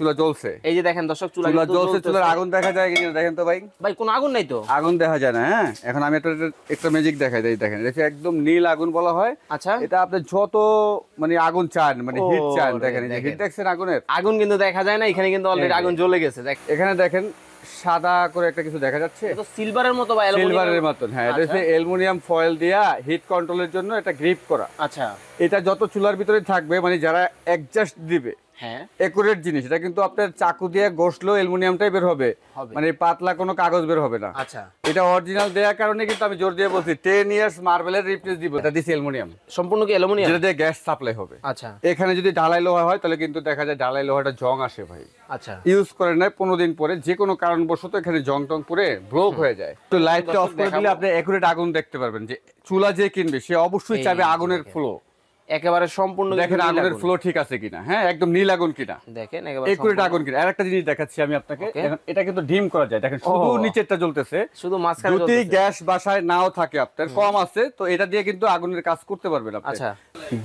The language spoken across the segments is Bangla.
চুলা জ্বলছে এই যে দেখেন দর্শক চুলা জ্বলছে চুলার আগুন দেখা যায় কিনা দেখেন তো ভাই ভাই কোনো আগুন নাই তো আগুন দেখা যায় না হ্যাঁ এখন আমি একটা একটা ম্যাজিক দেখাই দেই দেখেন এটা একদম নীল আগুন বলা হয় আচ্ছা এটা আপনি যত মানে আগুন চান মানে হিট চান দেখেন এই হিট দেখছেন আগুনের আগুন কিন্তু দেখা যায় না এখানে কিন্তু অলরেডি আগুন জ্বলে গেছে এখানে দেখেন সাদা করে একটা কিছু দেখা যাচ্ছে তো সিলভারের মতো বা সিলভারের মতো হ্যাঁ এটা আচ্ছা। হচ্ছে অ্যালুমিনিয়াম ফয়েল দিয়া হিট কন্ট্রোলের জন্য এটা গ্রিপ করা আচ্ছা এটা যত চুলার ভিতরে থাকবে মানে যারা অ্যাডজাস্ট দিবে একুরেট হ্যাঁ। জিনিস এটা কিন্তু আপনার চাকু দিয়ে অ্যালুমিনিয়ামটাই বের হবে মানে পাতলা কোনো কাগজ বের হবে না আচ্ছা এটা অরিজিনাল দেওয়ার কারণে কিন্তু আমি জোর দিয়ে বলছি টেন ইয়ার্স মার্বেলের রিপ্লেস দিব এটা অ্যালুমিনিয়াম সম্পূর্ণ কি অ্যালুমিনিয়াম যেটা দিয়ে গ্যাস সাপ্লাই হবে আচ্ছা এখানে যদি ঢালাই লোহা হয় তাহলে কিন্তু দেখা যায় ঢালাই লোহাটা জং আসে ভাই আচ্ছা ইউজ করে নেয় পনেরো দিন পরে যে কোনো কারণবশত এখানে জং টং পরে ব্লক হয়ে যায় তো লাইটটা অফ করে দিলে আপনি একুরেট আগুন দেখতে পারবেন যে চুলা যে কিনবে সে অবশ্যই চাবে আগুনের ফ্লো একেবারে সম্পূর্ণ দেখেন আগুনের ফ্লো ঠিক আছে কিনা হ্যাঁ একদম নীল আগুন কিনা দেখেন একুরেট আগুন কিনা আরেকটা জিনিস দেখাচ্ছি আমি আপনাকে এটা কিন্তু ডিম করা যায় দেখেন শুধু নিচেরটা জ্বলতেছে শুধু মাঝখানে যদি গ্যাস বাসায় নাও থাকে আপনার কম আছে তো এটা দিয়ে কিন্তু আগুনের কাজ করতে পারবেন আপনি আচ্ছা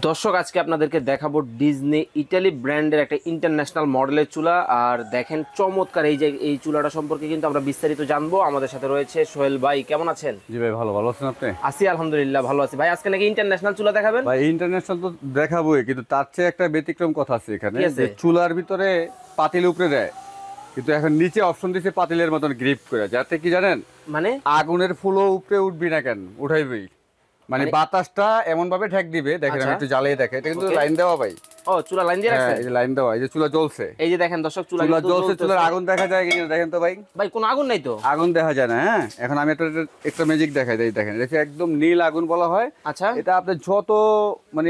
দর্শক আজকে আপনাদেরকে দেখাবো ডিজনি ইটালি ব্র্যান্ডের একটা ইন্টারন্যাশনাল মডেলের চুলা আর দেখেন চমৎকার এই যে এই চুলাটা সম্পর্কে কিন্তু আমরা বিস্তারিত জানবো আমাদের সাথে রয়েছে সোহেল ভাই কেমন আছেন জি ভাই ভালো ভালো আছেন আপনি আছি আলহামদুলিল্লাহ ভালো আছি ভাই আজকে নাকি ইন্টারন্যাশনাল চুলা দেখাবেন ভাই ইন্টারন্যাশনাল তো দেখাবোই কিন্তু তার চেয়ে একটা ব্যতিক্রম কথা আছে এখানে যে চুলার ভিতরে পাতিল উপরে দেয় কিন্তু এখন নিচে অপশন দিছে পাতিলের মতন গ্রিপ করে যাতে কি জানেন মানে আগুনের ফুলও উপরে উঠবি না কেন উঠাইবেই মানে, মানে বাতাসটা এমন ভাবে ঠেক দিবে দেখেন আচ্ছা। আমি একটু জ্বালিয়ে দেখে এটা কিন্তু লাইন দেওয়া ভাই হ্যাঁ, দেখা যায় না হ্যাঁ? এখন আমি আচ্ছা। মানে মানে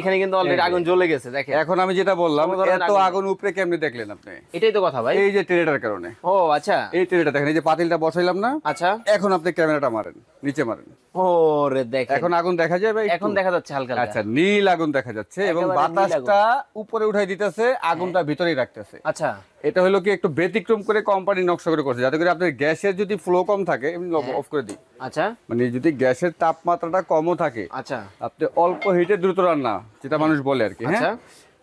এখানে কিন্তু অলরেডি আগুন জ্বলে গেছে এখন আমি যেটা বললাম এত আগুন উপরে কেমনি দেখলেন আপনি এটাই তো কথা ভাই এই যে ট্রেডার কারণে ও আচ্ছা এই ট্রেডার দেখেন এই যে পাতিলটা বসাইলাম না আচ্ছা এখন আপনি ক্যামেরাটা মারেন নিচে মারেন রে দেখেন এখন আগুন দেখা যায় ভাই এখন দেখা যাচ্ছে হালকা আচ্ছা নীল আগুন দেখা যাচ্ছে এবং বাতাসটা উপরে উঠাই দিতেছে আগুনটা হ্যাঁ। ভিতরেই রাখতেছে আচ্ছা এটা হলো কি একটু ব্যতিক্রম করে কোম্পানি নকশা করে করছে যাতে করে আপনার গ্যাসের যদি ফ্লো কম থাকে অফ হ্যাঁ। করে দিই আচ্ছা মানে যদি গ্যাসের তাপমাত্রাটা কমও থাকে আচ্ছা আপনি অল্প হিটে দ্রুত রান্না যেটা হ্যাঁ। মানুষ বলে আর কি হ্যাঁ আচ্ছা।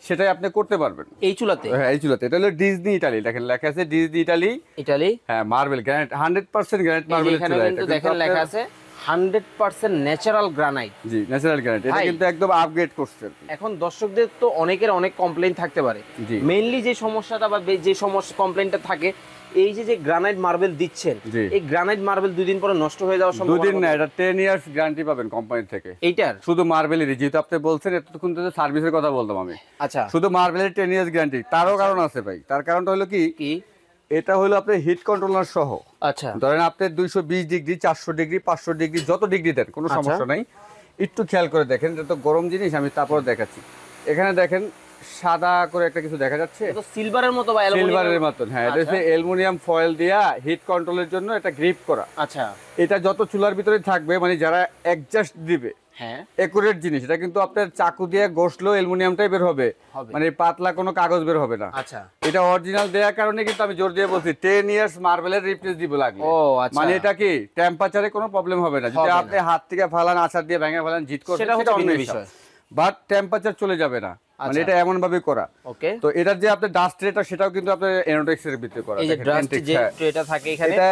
সেটাই আপনি করতে পারবেন এই চুলাতে হ্যাঁ এই চুলাতে এটা হলো ডিজনি ইটালি দেখেন লেখা আছে ডিজনি ইটালি ইটালি হ্যাঁ মার্বেল গ্রানাইট 100% গ্রানাইট মার্বেল দেখেন লেখা আছে হান্ড্রেড পার্সেন্ট ন্যাচারাল গ্রানাইট জি ন্যাচারাল গ্রানাইট এটা কিন্তু একদম আপগ্রেড করছে এখন দর্শকদের তো অনেকের অনেক কমপ্লেন থাকতে পারে মেইনলি যে সমস্যাটা বা যে সমস্যা কমপ্লেনটা থাকে এই যে যে গ্রানাইট মার্বেল দিচ্ছেন এই গ্রানাইট মার্বেল দিন পরে নষ্ট হয়ে যাওয়ার সম্ভাবনা দিন না এটা 10 ইয়ার্স গ্যারান্টি পাবেন কোম্পানি থেকে এইটার শুধু মার্বেলেরই যেহেতু আপনি বলছেন এতক্ষণ তো সার্ভিসের কথা বলতাম আমি আচ্ছা শুধু মার্বেলের 10 ইয়ার্স গ্যারান্টি তারও আচ্ছা। কারণ আছে ভাই তার কারণটা হলো কি এটা হলো আপনার হিট কন্ট্রোলার সহ আচ্ছা ধরেন আপনি দুইশো বিশ ডিগ্রি চারশো ডিগ্রি পাঁচশো ডিগ্রি যত ডিগ্রি দেন কোনো আচ্ছা। সমস্যা নাই একটু খেয়াল করে দেখেন যত গরম জিনিস আমি তারপর দেখাচ্ছি এখানে দেখেন সাদা করে একটা কিছু দেখা যাচ্ছে সিলভারের মতো বা সিলভারের মতন হ্যাঁ আচ্ছা। এটা হচ্ছে অ্যালুমিনিয়াম ফয়েল দেওয়া হিট কন্ট্রোলের জন্য এটা গ্রিপ করা আচ্ছা এটা যত চুলার ভিতরে থাকবে মানে যারা অ্যাডজাস্ট দিবে একুরেট হ্যাঁ। জিনিস এটা কিন্তু আপনার চাকু দিয়ে গোসলো অ্যালুমিনিয়ামটাই বের হবে মানে পাতলা কোনো কাগজ বের হবে না আচ্ছা এটা অরিজিনাল দেওয়ার কারণে কিন্তু আমি জোর দিয়ে বলছি টেন ইয়ার্স মার্বেলের রিপ্লেস দিব ও আচ্ছা মানে এটা কি টেম্পারেচারে কোনো প্রবলেম হবে না যদি আপনি হাত থেকে ফালান আছাড় দিয়ে ভেঙে জিত সেটা হচ্ছে অন্য বিষয় বাট টেম্পারেচার চলে যাবে না মানে আচ্ছা। এটা এমন ভাবে করা ওকে তো যে ডাস্ট সেটাও কিন্তু এর ভিতরে করা এই যে ডাস্ট যে হ্যাঁ। থাকে এখানে এটা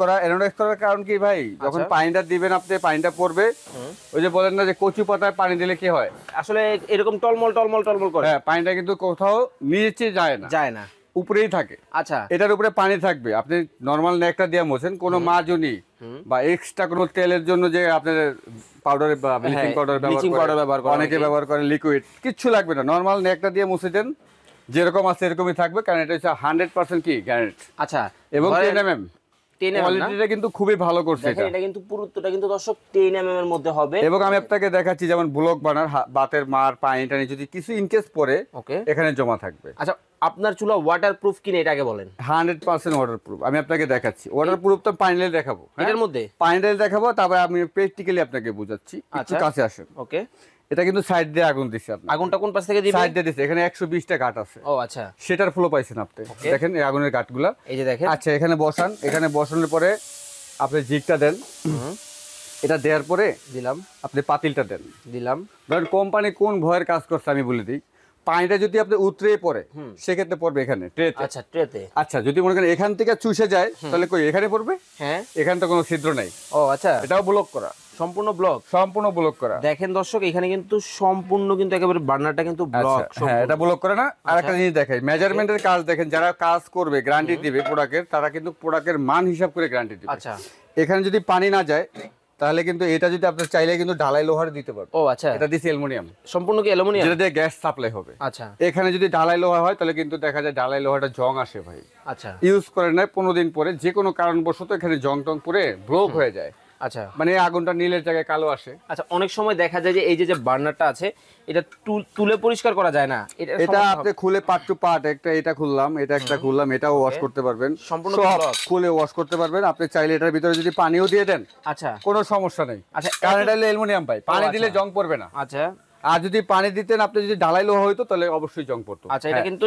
করা করার কারণ কি ভাই যখন আচ্ছা। পানিটা দিবেন আপনি পানিটা পড়বে ওই যে বলেন না যে কচু পাতায় পানি দিলে কি হয় আসলে এরকম টলমল টলমল টলমল করে হ্যাঁ পানিটা কিন্তু কোথাও নিচে যায় না যায় না উপরেই থাকে আচ্ছা এটার উপরে পানি থাকবে আপনি নর্মাল ন্যাকটা দিয়ে মোছেন কোনো মাজনি বা এক্সট্রা কোনো তেলের জন্য যে আপনার powder bleaching powder bleaching powder ব্যবহার করে অনেকে ব্যবহার করেন লিকুইড কিচ্ছু লাগবে না নর্মাল নেকটা দিয়ে মুছে দেন যেরকম আছে এরকমই থাকবে কারণ এটা হচ্ছে হান্ড্রেড পার্সেন্ট কি গ্যারেন্ট আচ্ছা এবং এমএম এখানে জমা থাকবে আচ্ছা আপনার চুলা ওয়াটারপ্রুফ কিনা এটা আগে বলেন 100% ওয়াটারপ্রুফ আমি আপনাকে দেখাচ্ছি ওয়াটারপ্রুফ তো পাইনেল দেখাবো হ্যাঁ? এটার মধ্যে পাইনেল দেখাবো তারপরে আমি প্র্যাকটিক্যালি আপনাকে বুঝাচ্ছি আচ্ছা। কাছে আসুন ওকে এটা কিন্তু সাইড দিয়ে আগুন দিছে আপনি আগুনটা কোন পাশ থেকে দিবেন সাইড দিয়ে দিছে এখানে 120টা গাট আছে ও আচ্ছা সেটার ফ্লো পাইছেন আপনি দেখেন এই আগুনের গাটগুলা এই যে দেখেন আচ্ছা এখানে বসান এখানে বসানোর পরে আপনি জিগটা দেন এটা দেওয়ার পরে দিলাম আপনি পাতিলটা দেন দিলাম ধরেন কোম্পানি কোন ভয়ের কাজ করছে আমি বলে দিই পানিটা যদি আপনি উতরে পড়ে সেক্ষেত্রে পড়বে এখানে ট্রেতে আচ্ছা ট্রেতে আচ্ছা যদি মনে করেন এখান থেকে চুষে যায় তাহলে কই এখানে পড়বে হ্যাঁ এখানে তো কোনো ছিদ্র নাই ও আচ্ছা এটাও ব্লক করা সম্পূর্ণ ব্লক সম্পূর্ণ ব্লক করা দেখেন দর্শক এখানে কিন্তু সম্পূর্ণ কিন্তু একেবারে বার্নারটা কিন্তু ব্লক আচ্ছা, হ্যাঁ এটা ব্লক করে না আচ্ছা। আর একটা জিনিস দেখাই মেজারমেন্টের কাজ দেখেন যারা কাজ করবে গ্যারান্টি দিবে প্রোডাক্টের তারা কিন্তু প্রোডাক্টের মান হিসাব করে গ্যারান্টি দিবে আচ্ছা এখানে যদি পানি না যায় তাহলে কিন্তু এটা যদি আপনি চাইলে কিন্তু ঢালাই লোহার দিতে পারবেন ও আচ্ছা এটা দিছি অ্যালুমিনিয়াম সম্পূর্ণ কি অ্যালুমিনিয়াম যেটা দিয়ে গ্যাস সাপ্লাই হবে আচ্ছা এখানে যদি ঢালাই লোহা হয় তাহলে কিন্তু দেখা যায় ঢালাই লোহাটা জং আসে ভাই আচ্ছা ইউজ করে নেয় পনেরো দিন পরে যে কোনো কারণবশত এখানে জং টং পরে ব্লক হয়ে যায় আচ্ছা মানে আগুনটা নীলের জায়গায় কালো আসে আচ্ছা অনেক সময় দেখা যায় যে এই যে যে বার্নারটা আছে এটা তুলে পরিষ্কার করা যায় না এটা আপনি খুলে টু একটা এটা খুললাম এটা একটা খুললাম এটাও ওয়াশ করতে পারবেন সম্পূর্ণ খুলে ওয়াশ করতে পারবেন আপনি চাইলে এটার ভিতরে যদি পানিও দিয়ে দেন আচ্ছা কোনো সমস্যা নেই আচ্ছা কারণ এটা অ্যালুমিনিয়াম পাই পানি দিলে আচ্ছা। জং পড়বে না আচ্ছা আর যদি পানি দিতেন আপনি যদি ঢালাই লোহা হইতো তাহলে অবশ্যই জং পড়তো আচ্ছা এটা হ্যাঁ। কিন্তু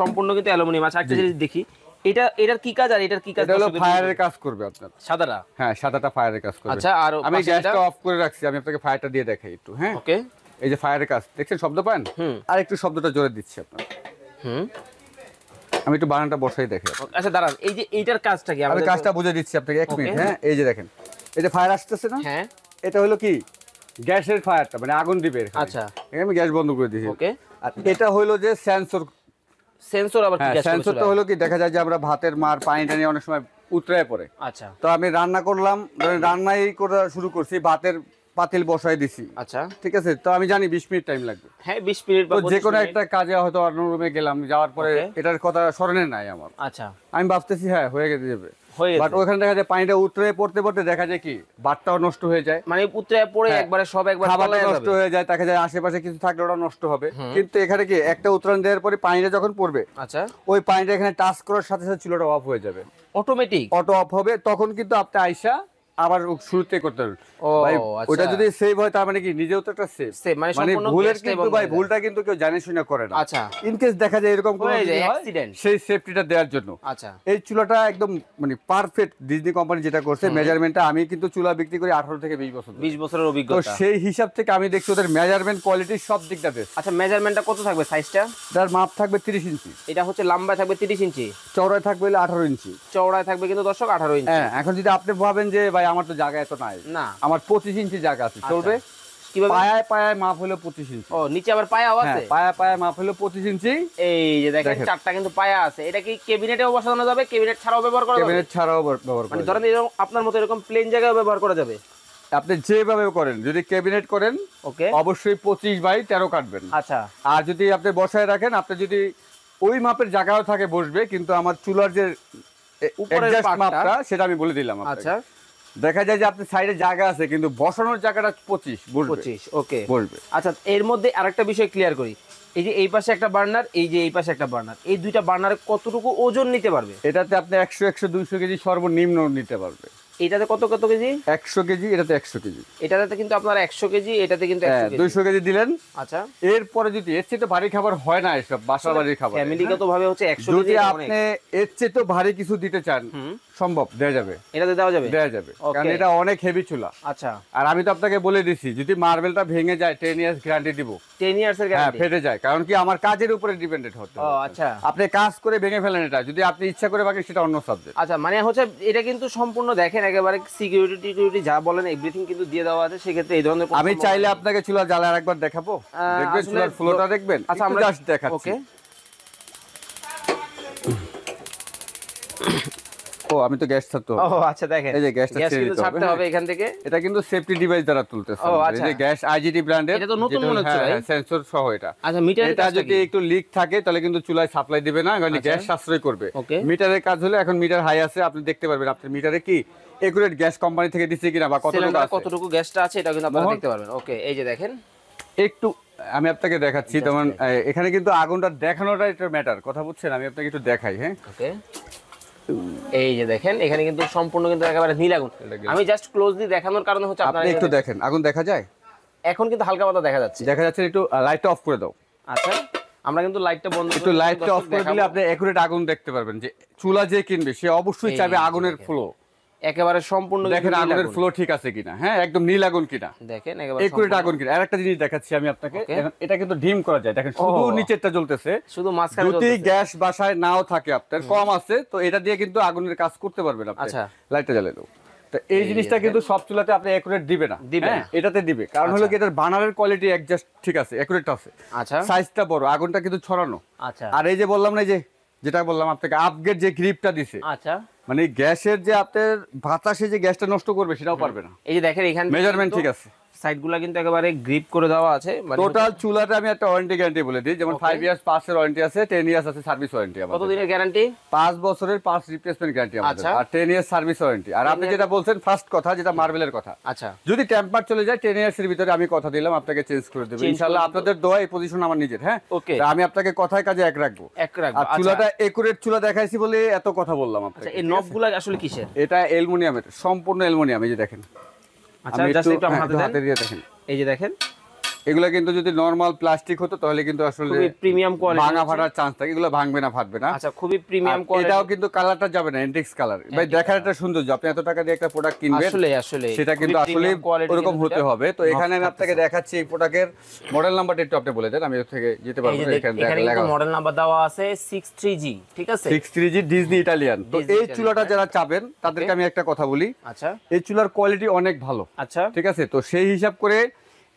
সম্পূর্ণ কিন্তু অ্যালুমিনিয়াম আচ্ছা একটা জিনিস দেখি এটা এটার কি কাজ আর এটার কি কাজ এটা হলো ফায়ারের কাজ করবে আপনার সাদাটা হ্যাঁ সাদাটা ফায়ারের কাজ করবে আচ্ছা আর আমি গ্যাসটা অফ করে রাখছি আমি আপনাকে ফায়ারটা দিয়ে দেখাই একটু হ্যাঁ ওকে এই যে ফায়ারের কাজ দেখছেন শব্দ পান আর একটু শব্দটা জোরে দিচ্ছি আপনার হুম আমি একটু বানানটা বসাই দেখি আচ্ছা দাঁড়ান এই যে এইটার কাজটা কি আমি কাজটা বুঝে দিচ্ছি আপনাকে এক মিনিট হ্যাঁ এই যে দেখেন এই যে ফায়ার আসতেছে না হ্যাঁ এটা হলো কি গ্যাসের ফায়ারটা মানে আগুন দিবে আচ্ছা আমি গ্যাস বন্ধ করে দিয়েছি ওকে আর এটা হলো যে সেন্সর সেন্সর আবার কি হ্যাঁ, সেন্সরটা হলো কি দেখা যায় যে আমরা ভাতের মার পানি টানি অনেক সময় উতরায় পড়ে আচ্ছা তো আমি রান্না করলাম মানে রান্নাই করা শুরু করছি ভাতের পাতিল বসাই দিছি আচ্ছা ঠিক আছে তো আমি জানি বিশ মিনিট টাইম লাগবে হ্যাঁ বিশ মিনিট বা যে কোনো একটা কাজে হয়তো অন্য রুমে গেলাম যাওয়ার পরে এটার কথা স্মরণে নাই আমার আচ্ছা আমি ভাবতেছি হ্যাঁ হয়ে গেছে যাবে মানে হ্যাঁ, আশেপাশে কিছু থাকলে নষ্ট হবে কিন্তু এখানে কি একটা দেওয়ার পরে যখন আচ্ছা। ওই পানিটা এখানে করার সাথে সাথে অফ হয়ে যাবে অটোমেটিক অটো অফ হবে তখন কিন্তু আপনি আইসা আবার শুরুতে করতে হবে আচ্ছা। ওটা যদি সেভ হয় তার মানে কি নিজেও তো একটা সেভ মানে, মানে ভুলের কিন্তু ভাই ভুলটা কিন্তু কেউ জানে শুনে করে না আচ্ছা ইন কেস দেখা যায় এরকম কোনো অ্যাক্সিডেন্ট সেই সেফটিটা দেওয়ার জন্য আচ্ছা এই চুলাটা একদম মানে পারফেক্ট ডিজনি কোম্পানি যেটা করছে মেজারমেন্টটা আমি কিন্তু চুলা বিক্রি করি 18 থেকে 20 বছর 20 বছরের অভিজ্ঞতা তো সেই হিসাব থেকে আমি দেখছি ওদের মেজারমেন্ট কোয়ালিটি সব দিকটা বেশ আচ্ছা মেজারমেন্টটা কত থাকবে সাইজটা তার মাপ থাকবে 30 ইঞ্চি এটা হচ্ছে লম্বা থাকবে 30 ইঞ্চি চওড়ায় থাকবে 18 ইঞ্চি চওড়ায় থাকবে কিন্তু দর্শক 18 ইঞ্চি হ্যাঁ এখন যদি আপনি ভাবেন যে ভাই আমার তো জায়গা এত নাই না আমার পঁচিশ ইঞ্চি জায়গা আছে আচ্ছা। চলবে আপনি যেভাবে করেন যদি কেবিনেট করেন ওকে অবশ্যই পঁচিশ বাই তেরো কাটবেন আচ্ছা আর যদি আপনি বসায় রাখেন আপনি যদি ওই মাপের জায়গাও থাকে বসবে কিন্তু আমার চুলার যে সেটা আমি বলে দিলাম আচ্ছা দেখা যায় যে আপনি সাইডে জায়গা আছে কিন্তু বসানোর জায়গাটা পঁচিশ পঁচিশ ওকে বলবে আচ্ছা এর মধ্যে আরেকটা বিষয় ক্লিয়ার করি এই যে এই পাশে একটা বার্নার এই যে এই পাশে একটা বার্নার এই দুইটা বার্নারে কতটুকু ওজন নিতে পারবে এটাতে আপনি একশো একশো দুইশো কেজি সর্বনিম্ন নিতে পারবে এটাতে কত কত কেজি একশো কেজি এটাতে একশো কেজি এটাতে কিন্তু আপনার একশো কেজি এটাতে কিন্তু হ্যাঁ, দুইশো কেজি দিলেন আচ্ছা এরপরে যদি এর চেয়ে তো ভারী খাবার হয় না এসব বাসা বাড়ির খাবার ফ্যামিলিগত ভাবে হচ্ছে একশো আপনি এর চেয়ে তো ভারী কিছু দিতে চান সম্ভব দেওয়া যাবে এটাতে দেওয়া যাবে দেওয়া যাবে কারণ এটা অনেক হেভি চুলা আচ্ছা আর আমি তো আপনাকে বলে দিছি যদি মার্বেলটা ভেঙে যায় টেন ইয়ার্স গ্যারান্টি দিব টেন ইয়ার্স এর হ্যাঁ, ফেটে যায় কারণ কি আমার কাজের উপরে ডিপেন্ডেড হতে আচ্ছা আপনি কাজ করে ভেঙে ফেলেন এটা যদি আপনি ইচ্ছা করে বাকি সেটা অন্য সাবজেক্ট আচ্ছা মানে হচ্ছে এটা কিন্তু সম্পূর্ণ দেখেন একেবারে সিকিউরিটি টিকিউরিটি যা বলেন এভরিথিং কিন্তু দিয়ে দেওয়া আছে সেক্ষেত্রে এই ধরনের আমি চাইলে আপনাকে চুলা জ্বালার একবার দেখাবো দেখবেন চুলার ফ্লোটা দেখবেন আচ্ছা আমরা দেখাচ্ছি ওকে ও আমি তো গ্যাস ও আচ্ছা দেখেন এই যে গ্যাসটা ছেড়ে ছাড়তে হবে এখান থেকে এটা কিন্তু সেফটি ডিভাইস দ্বারা তুলতেছে ও আচ্ছা এই গ্যাস ব্র্যান্ডের এটা তো নতুন মনে হচ্ছে হ্যাঁ, ভাই সেন্সর সহ এটা আচ্ছা মিটার এটা যদি একটু লিক থাকে তাহলে কিন্তু চুলায় সাপ্লাই দিবে না আচ্ছা। গ্যাস সাশ্রয় করবে মিটারের কাজ এখন মিটার হাই আছে আপনি দেখতে পারবেন আপনার মিটারে কি একুরেট গ্যাস কোম্পানি থেকে দিচ্ছে কিনা বা কতটুকু কতটুকু গ্যাসটা আছে এটা কিন্তু আপনারা দেখতে পারবেন ওকে এই যে দেখেন একটু আমি আপনাকে দেখাচ্ছি তেমন এখানে কিন্তু আগুনটা দেখানোটা এটা ম্যাটার কথা বুঝছেন আমি আপনাকে একটু দেখাই হ্যাঁ ওকে এই যে দেখেন এখানে কিন্তু সম্পূর্ণ কিন্তু একেবারে নীল আগুন আমি জাস্ট দিয়ে দেখানোর কারণে হচ্ছে আপনি একটু দেখেন আগুন দেখা যায় এখন কিন্তু হালকা পাতা দেখা যাচ্ছে দেখা যাচ্ছে একটু লাইটটা অফ করে দাও আচ্ছা আমরা কিন্তু লাইটটা বন্ধ একটু লাইটটা অফ করে দিলে আপনি একুরেট আগুন দেখতে পারবেন যে চুলা যে কিনবে সে অবশ্যই চাইবে আগুনের ফ্লো একেবারে সম্পূর্ণ দেখেন আগুনের ফ্লো ঠিক আছে কিনা হ্যাঁ একদম নীল আগুন কিনা দেখেন একেবারে একুরেট আগুন কিনা আরেকটা জিনিস দেখাচ্ছি আমি আপনাকে এটা কিন্তু ডিম করা যায় দেখেন শুধু নিচেরটা জ্বলতেছে শুধু মাঝখানে যদি গ্যাস বাসায় নাও থাকে আপনার কম আছে তো এটা দিয়ে কিন্তু আগুনের কাজ করতে পারবেন আপনি আচ্ছা লাইটটা জ্বালিয়ে দাও এই জিনিসটা কিন্তু সব চুলাতে আপনি একুরেট দিবে না দিবে হ্যাঁ, এটাতে দিবে কারণ হলো আচ্ছা। কি এটার বানারের কোয়ালিটি অ্যাডজাস্ট ঠিক আছে একুরেট আছে আচ্ছা সাইজটা বড় আগুনটা কিন্তু ছড়ানো আচ্ছা আর এই যে বললাম না যে যেটা বললাম আপনাকে আপগ্রেড যে গ্রিপটা দিছে আচ্ছা মানে গ্যাসের যে আপনার বাতাসে যে গ্যাসটা নষ্ট করবে সেটাও পারবে না এই যে দেখেন এখানে মেজারমেন্ট ঠিক আছে কিন্তু একেবারে গ্রিপ করে দেওয়া আছে টোটাল মানে চুলাটা আমি একটা ওয়ারেন্টি গ্যারান্টি বলে দিই যেমন ইয়ার্স ওয়ারেন্টি আছে ইয়ার্স আছে সার্ভিস ওয়ারেন্টি গ্যারান্টি বছরের রিপ্লেসমেন্ট গ্যারান্টি আমাদের আচ্ছা। আর ইয়ার্স সার্ভিস ওয়ারেন্টি আর আপনি যেটা বলছেন ফার্স্ট কথা যেটা মার্বেলের কথা আচ্ছা যদি টেম্পার চলে যায় টেন ইয়ার্স এর ভিতরে আমি কথা দিলাম আপনাকে চেঞ্জ করে দেবো ইনশাআল্লাহ আপনাদের দোয়া এই পজিশন আমার নিজের হ্যাঁ আমি আপনাকে কথায় কাজে এক রাখবো এক রাখবো আর আচ্ছা। চুলাটা একুরেট চুলা দেখাইছি বলে এত কথা বললাম আচ্ছা, আপনাকে এই নবগুলা আসলে কিসের এটা অ্যালুমিনিয়ামের সম্পূর্ণ অ্যালুমিনিয়াম এই যে দেখেন আচ্ছা জাস্ট হ্যাঁ, একটু হাতে দেন দেখেন এই যে দেখেন এগুলো কিন্তু যদি নরমাল প্লাস্টিক হতো তাহলে কিন্তু আসলে প্রিমিয়াম কোয়ালিটি ভাঙা ফাটার চান্স থাকে এগুলো ভাঙবে না ফাটবে না আচ্ছা খুবই প্রিমিয়াম কোয়ালিটি এটাও কিন্তু কালারটা যাবে না এন্টিক্স কালার ভাই দেখার একটা যে আপনি এত টাকা দিয়ে একটা প্রোডাক্ট কিনবেন আসলে আসলে সেটা কিন্তু আসলে এরকম হতে হবে তো এখানে আমি আপনাকে দেখাচ্ছি এই প্রোডাক্টের মডেল নাম্বারটা একটু আপনি বলে দেন আমি থেকে যেতে পারবো এখানে কিন্তু মডেল নাম্বার দেওয়া আছে 63G ঠিক আছে 63G ডিজনি ইতালিয়ান তো এই চুলাটা হ্যাঁ। যারা চাবেন তাদেরকে আমি একটা কথা বলি আচ্ছা এই চুলার কোয়ালিটি অনেক ভালো আচ্ছা ঠিক আছে তো সেই হিসাব করে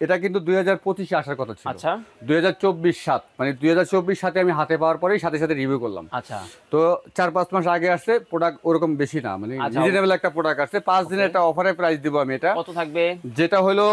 এটা কিন্তু দুই হাজার পঁচিশে আসার কথা ছিল আচ্ছা দুই হাজার চব্বিশ সাত মানে দুই হাজার চব্বিশ সাথে আমি হাতে পাওয়ার পরেই সাথে সাথে রিভিউ করলাম আচ্ছা তো চার পাঁচ মাস আগে আসছে প্রোডাক্ট ওরকম বেশি না মানে রিজনেবল আচ্ছা, একটা প্রোডাক্ট আসছে পাঁচ দিনের একটা অফারে প্রাইস দিব আমি এটা কত থাকবে যেটা হলো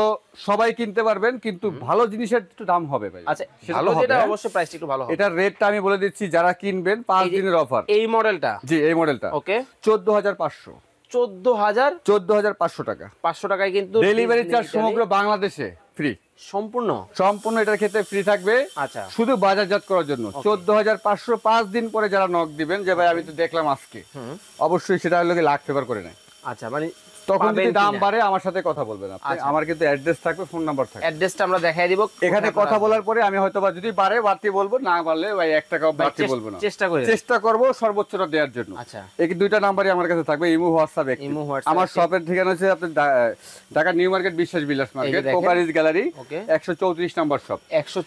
সবাই কিনতে পারবেন কিন্তু ভালো জিনিসের একটু দাম হবে ভাই আচ্ছা ভালো যেটা অবশ্য প্রাইস একটু ভালো হবে এটা রেটটা আমি বলে দিচ্ছি যারা কিনবেন পাঁচ দিনের অফার এই মডেলটা জি এই মডেলটা ওকে চোদ্দ হাজার পাঁচশো চোদ্দ হাজার চোদ্দ হাজার পাঁচশো টাকা পাঁচশো টাকায় কিন্তু ডেলিভারি চার্জ সমগ্র বাংলাদেশে ফ্রি সম্পূর্ণ সম্পূর্ণ এটার ক্ষেত্রে ফ্রি থাকবে আচ্ছা শুধু বাজারজাত করার জন্য চোদ্দ হাজার পাঁচশো পাঁচ দিন পরে যারা নক দিবেন যে ভাই আমি তো দেখলাম আজকে অবশ্যই সেটা হলো লাখ ফেভার করে নেয় আচ্ছা মানে তখন যদি দাম বাড়ে আমার সাথে কথা আচ্ছা। আমার কিন্তু অ্যাড্রেস থাকবে ফোন নাম্বার থাকবে অ্যাড্রেসটা আমরা দেখাই দিব এখানে কথা বলার পরে আমি হয়তো বা যদি বাড়ে বাড়তি বলবো না বাড়লে ভাই বাড়তি বলবো না চেষ্টা করি চেষ্টা সর্বোচ্চটা দেওয়ার জন্য আচ্ছা এই দুইটা নাম্বারই আমার কাছে থাকবে হোয়াটসঅ্যাপ হোয়াটসঅ্যাপ আমার শপের ঠিকানা হচ্ছে আপনি Dhaka new Market Biswas Bilas market কোকারিজ গ্যালারি চৌত্রিশ নাম্বার শপ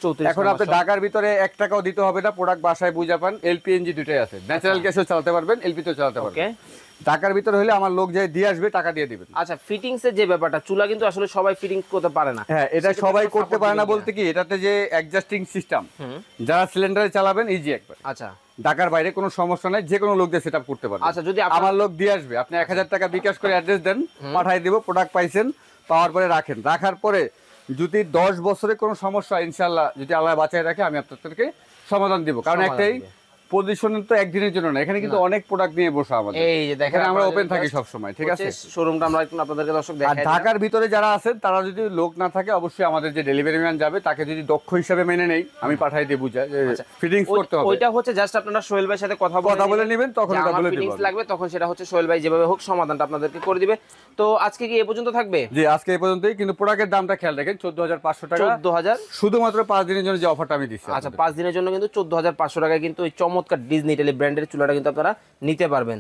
চৌত্রিশ এখন আপনি ঢাকার ভিতরে এক টাকাও দিতে হবে না প্রোডাক্ট বাসায় বুঝা পান এলপিএনজি দুটাই আছে ন্যাচারাল আচ্ছা। গ্যাসও চালাতে পারবেন এলপি তো চালাতে পারবেন টাকার ভিতরে হলে আমার লোক যাই দিয়ে আসবে টাকা দিয়ে দিবেন আচ্ছা ফিটিংস এর যে ব্যাপারটা চুলা কিন্তু আসলে সবাই ফিটিং করতে পারে না হ্যাঁ এটা সবাই করতে পারে না বলতে কি এটাতে যে অ্যাডজাস্টিং সিস্টেম যারা সিলিন্ডারে চালাবেন ইজি একবার আচ্ছা ঢাকার বাইরে কোনো সমস্যা নাই যে কোনো লোক দিয়ে সেটআপ করতে পারবে আচ্ছা যদি আমার লোক দিয়ে আসবে আপনি এক হাজার টাকা বিকাশ করে অ্যাড্রেস দেন পাঠিয়ে দেব প্রোডাক্ট পাইছেন পাওয়ার পরে রাখেন রাখার পরে যদি দশ বছরে কোনো সমস্যা ইনশাল্লাহ যদি আল্লাহ বাঁচায় রাখে আমি আপনাদেরকে সমাধান দিব কারণ একটাই পজিশন তো একদিনের জন্য না এখানে কিন্তু অনেক প্রোডাক্ট নিয়ে বসা আমাদের এই যে দেখেন আমরা ওপেন থাকি সব সময় ঠিক আছে শোরুমটা আমরা একটু আপনাদেরকে দর্শক দেখাই ঢাকার ভিতরে যারা আছেন তারা যদি লোক না থাকে অবশ্যই আমাদের যে ডেলিভারি ম্যান যাবে তাকে যদি দক্ষ হিসাবে মেনে নেই আমি পাঠাই দিয়ে বুঝা ফিটিংস আচ্ছা। করতে হবে ওইটা হচ্ছে জাস্ট আপনারা সোহেল ভাইয়ের সাথে কথা কথা বলে নেবেন তখন বলে দিবেন লাগবে তখন সেটা হচ্ছে সোহেল ভাই যেভাবে হোক সমাধানটা আপনাদেরকে করে দিবে তো আজকে কি এ পর্যন্ত থাকবে জি আজকে এ পর্যন্তই কিন্তু প্রোডাক্টের দামটা খেয়াল রাখেন চোদ্দ হাজার পাঁচশো টাকা হাজার শুধুমাত্র পাঁচ দিনের জন্য যে অফারটা আমি দিচ্ছি আচ্ছা পাঁচ দিনের জন্য কিন্তু চোদ্দ হাজার পাঁচশো টাকা কিন্তু ওই চমৎকার চমৎকার ডিজনি ইটালি ব্র্যান্ডের চুলাটা কিন্তু আপনারা নিতে পারবেন